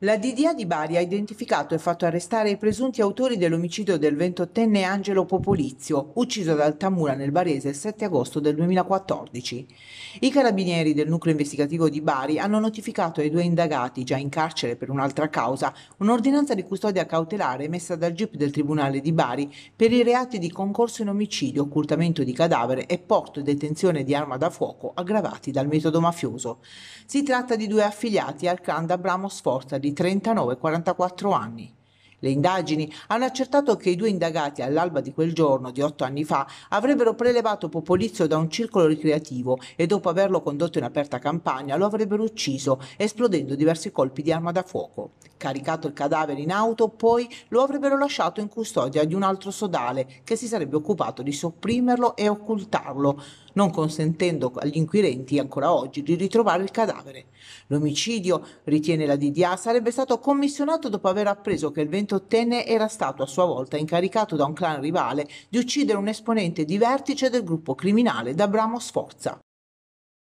La DDA di Bari ha identificato e fatto arrestare i presunti autori dell'omicidio del 28enne Angelo Popolizio, ucciso dal Altamura nel Barese il 7 agosto del 2014. I carabinieri del nucleo investigativo di Bari hanno notificato ai due indagati, già in carcere per un'altra causa, un'ordinanza di custodia cautelare emessa dal GIP del Tribunale di Bari per i reati di concorso in omicidio, occultamento di cadavere e porto e detenzione di arma da fuoco aggravati dal metodo mafioso. Si tratta di due affiliati al clan d'Abramo Sforza di di 39 e 44 anni. Le indagini hanno accertato che i due indagati all'alba di quel giorno, di otto anni fa, avrebbero prelevato Popolizio da un circolo ricreativo e dopo averlo condotto in aperta campagna lo avrebbero ucciso, esplodendo diversi colpi di arma da fuoco caricato il cadavere in auto, poi lo avrebbero lasciato in custodia di un altro sodale che si sarebbe occupato di sopprimerlo e occultarlo, non consentendo agli inquirenti ancora oggi di ritrovare il cadavere. L'omicidio, ritiene la DDA, sarebbe stato commissionato dopo aver appreso che il 28enne era stato a sua volta incaricato da un clan rivale di uccidere un esponente di vertice del gruppo criminale da Bramo Sforza.